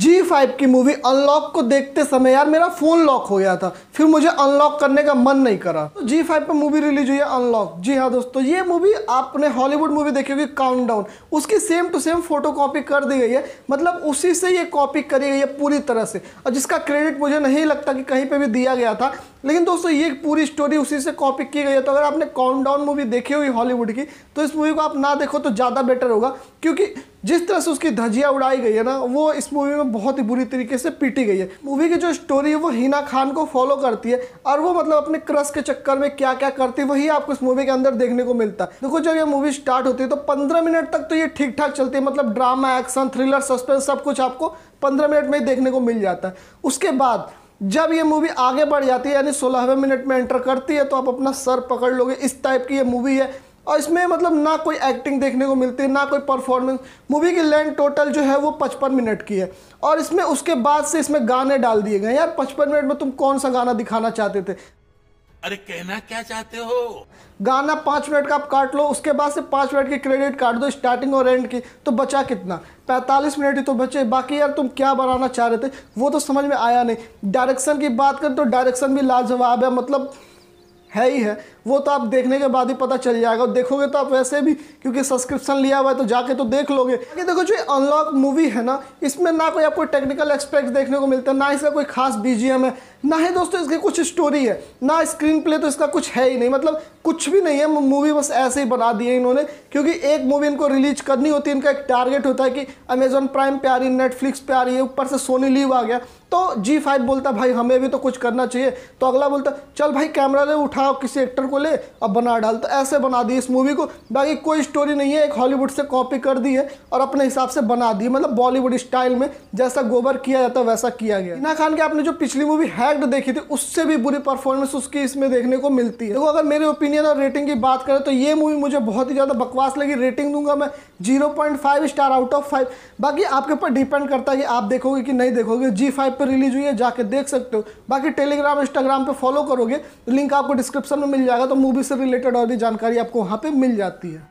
जी five की movie unlock को देखते समय यार मेरा फ़ोन लॉक हो गया था फिर मुझे अनलॉक करने का मन नहीं करा तो जी फाइव पर मूवी रिलीज हुई है अनलॉक जी हाँ दोस्तों ये मूवी आपने हॉलीवुड मूवी देखी होगी काउंटडाउन उसकी same to same photo copy कर दी गई है मतलब उसी से ये कॉपी करी गई है पूरी तरह से और जिसका क्रेडिट मुझे नहीं लगता कि कहीं पर भी दिया गया था लेकिन दोस्तों ये पूरी स्टोरी उसी से कॉपी की गई है तो अगर आपने काउंटडाउन मूवी देखी हुई हॉलीवुड की तो इस मूवी को आप ना देखो तो ज़्यादा बेटर होगा क्योंकि जिस तरह से उसकी धजिया उड़ाई गई है ना वो इस मूवी में बहुत ही बुरी तरीके से पीटी गई है मूवी की जो स्टोरी है वो हिना खान को फॉलो करती है और वो मतलब अपने क्रश के चक्कर में क्या क्या करती है वही आपको इस मूवी के अंदर देखने को मिलता है देखो जब ये मूवी स्टार्ट होती है तो पंद्रह मिनट तक तो ये ठीक ठाक चलती है मतलब ड्रामा एक्शन थ्रिलर सस्पेंस सब कुछ आपको पंद्रह मिनट में ही देखने को मिल जाता है उसके बाद जब ये मूवी आगे बढ़ जाती है यानी सोलहवें मिनट में एंटर करती है तो आप अपना सर पकड़ लोगे इस टाइप की ये मूवी है और इसमें मतलब ना कोई एक्टिंग देखने को मिलती है ना कोई परफॉर्मेंस मूवी की लेंथ टोटल जो है वो पचपन मिनट की है और इसमें उसके बाद से इसमें गाने डाल दिए गए यार पचपन मिनट में तुम कौन सा गाना दिखाना चाहते थे अरे कहना क्या चाहते हो गाना पांच मिनट का आप काट लो उसके बाद से पांच मिनट की क्रेडिट काट दो स्टार्टिंग और एंड की तो बचा कितना पैंतालीस मिनट ही तो बचे बाकी यार तुम क्या बनाना चाह रहे थे वो तो समझ में आया नहीं डायरेक्शन की बात करें तो डायरेक्शन भी लाजवाब है मतलब है ही है वो तो आप देखने के बाद ही पता चल जाएगा और देखोगे तो आप वैसे भी क्योंकि सब्सक्रिप्शन लिया हुआ है तो जाके तो देख लोगे ये देखो जो अनलॉक मूवी है ना इसमें ना कोई आपको टेक्निकल एक्सपेक्ट देखने को मिलता है ना इसका कोई खास बीजीएम है ना ही दोस्तों इसकी कुछ स्टोरी है ना स्क्रीन प्ले तो इसका कुछ है ही नहीं मतलब कुछ भी नहीं है मूवी बस ऐसे ही बना दी है इन्होंने क्योंकि एक मूवी इनको रिलीज करनी होती है इनका एक टारगेट होता है कि अमेजोन प्राइम पे आ रही है नेटफ्लिक्स पे आ रही है ऊपर से सोनी लीव आ गया तो जी फाइव बोलता भाई हमें भी तो कुछ करना चाहिए तो अगला बोलता चल भाई कैमरा ले उठाओ किसी एक्टर को ले अब बना डाल तो ऐसे बना दी इस मूवी को बाकी कोई स्टोरी नहीं है एक हॉलीवुड से कॉपी कर दी है और अपने हिसाब से बना दी मतलब बॉलीवुड स्टाइल में जैसा गोबर किया जाता है वैसा किया गया इना खान के आपने जो पिछली मूवी है इम्पैक्ट देखी थी उससे भी बुरी परफॉर्मेंस उसकी इसमें देखने को मिलती है देखो अगर मेरे ओपिनियन और रेटिंग की बात करें तो ये मूवी मुझे बहुत ही ज़्यादा बकवास लगी रेटिंग दूंगा मैं zero point five star out of five बाकी आपके ऊपर डिपेंड करता है कि आप देखोगे कि नहीं देखोगे जी फाइव पर रिलीज हुई है जाके देख सकते हो बाकी टेलीग्राम इंस्टाग्राम पर फॉलो करोगे लिंक तो आपको डिस्क्रिप्शन में मिल जाएगा तो मूवी से रिलेटेड और भी जानकारी आपको वहाँ पर मिल जाती है